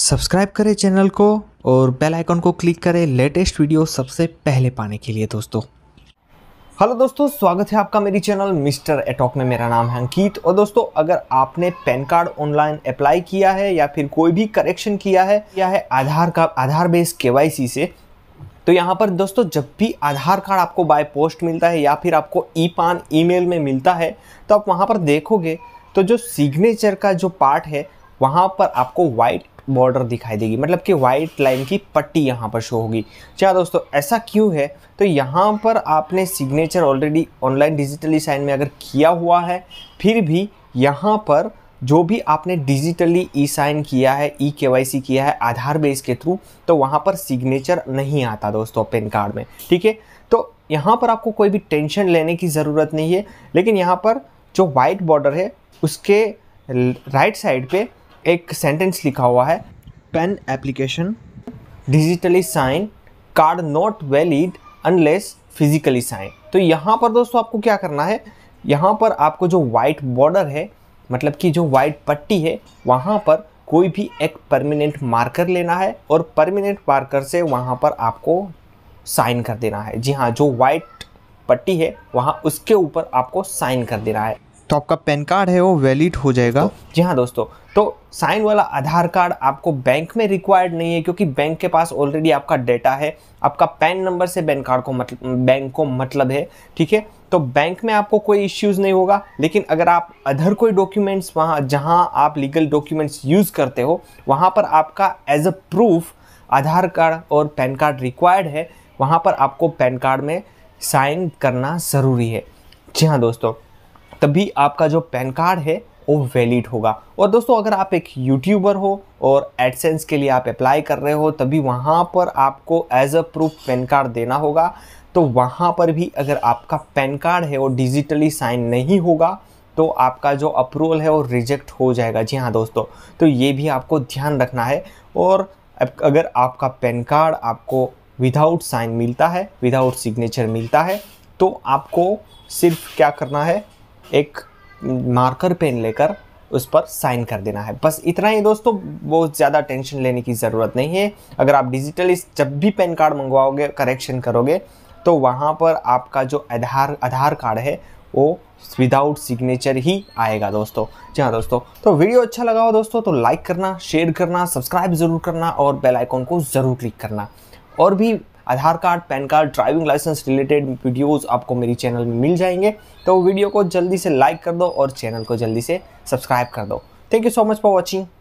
subscribe करें channel को और बेल आइकन को क्लिक करें लेटेस्ट वीडियो सबसे पहले पाने के लिए दोस्तों हेलो दोस्तों स्वागत है आपका मेरी चैनल मिस्टर एटॉक में मेरा नाम है अंकित और दोस्तों अगर आपने पैन कार्ड ऑनलाइन अप्लाई किया है या फिर कोई भी करेक्शन किया है या है आधार का आधार बेस के से तो यहाँ पर दोस्तों जब भी आधार कार्ड आपको बाय पोस्ट मिलता है या फिर आपको ई पान ई में मिलता है तो आप वहाँ पर देखोगे तो जो सिग्नेचर का जो पार्ट है वहाँ पर आपको वाइट बॉर्डर दिखाई देगी मतलब कि वाइट लाइन की पट्टी यहाँ पर शो होगी क्या अच्छा दोस्तों ऐसा क्यों है तो यहाँ पर आपने signature already online digitally sign में अगर किया हुआ है फिर भी यहाँ पर जो भी आपने डिजिटली ई साइन किया है ई के किया है आधार बेस के थ्रू तो वहाँ पर सिग्नेचर नहीं आता दोस्तों पेन कार्ड में ठीक है तो यहाँ पर आपको कोई भी टेंशन लेने की ज़रूरत नहीं है लेकिन यहाँ पर जो वाइट बॉर्डर है उसके राइट साइड पे एक सेंटेंस लिखा हुआ है PAN application digitally sign card not valid unless physically sign तो यहाँ पर दोस्तों आपको क्या करना है यहाँ पर आपको जो वाइट बॉर्डर है मतलब कि जो वाइट पट्टी है वहाँ पर कोई भी एक परमानेंट मार्कर लेना है और परमानेंट मार्कर से वहाँ पर आपको साइन कर देना है जी हाँ जो वाइट पट्टी है वहाँ उसके ऊपर आपको साइन कर देना है तो आपका पैन कार्ड है वो वैलिड हो जाएगा तो, जी हाँ दोस्तों तो साइन वाला आधार कार्ड आपको बैंक में रिक्वायर्ड नहीं है क्योंकि बैंक के पास ऑलरेडी आपका डेटा है आपका पैन नंबर से पैन कार्ड को मतलब बैंक को मतलब है ठीक है तो बैंक में आपको कोई इश्यूज़ नहीं होगा लेकिन अगर आप अदर कोई डॉक्यूमेंट्स वहाँ जहाँ आप लीगल डॉक्यूमेंट्स यूज़ करते हो वहाँ पर आपका age a proof Aadhaar card और पैन कार्ड रिक्वायर्ड है वहाँ पर आपको पैन कार्ड में साइन करना ज़रूरी है जी हाँ दोस्तों तभी आपका जो पैन कार्ड है वो वैलिड होगा और दोस्तों अगर आप एक यूट्यूबर हो और एडसेंस के लिए आप अप्लाई कर रहे हो तभी वहाँ पर आपको age a proof PAN card देना होगा तो वहाँ पर भी अगर आपका पैन कार्ड है वो डिजिटली साइन नहीं होगा तो आपका जो अप्रूवल है वो रिजेक्ट हो जाएगा जी हाँ दोस्तों तो ये भी आपको ध्यान रखना है और अगर आपका पैन कार्ड आपको विदाउट साइन मिलता है विदाउट सिग्नेचर मिलता है तो आपको सिर्फ क्या करना है एक मार्कर पेन लेकर उस पर साइन कर देना है बस इतना ही दोस्तों बहुत ज़्यादा टेंशन लेने की ज़रूरत नहीं है अगर आप डिजिटली जब भी पैन कार्ड मंगवाओगे करेक्शन करोगे तो वहाँ पर आपका जो आधार आधार कार्ड है वो विदाउट सिग्नेचर ही आएगा दोस्तों जी हाँ दोस्तों तो वीडियो अच्छा लगा हो दोस्तों तो लाइक करना शेयर करना सब्सक्राइब ज़रूर करना और बेल आइकॉन को ज़रूर क्लिक करना और भी Aadhaar card PAN card driving licence related videos आपको मेरी चैनल में मिल जाएंगे तो वीडियो को जल्दी से लाइक कर दो और चैनल को जल्दी से सब्सक्राइब कर दो thank you so much for watching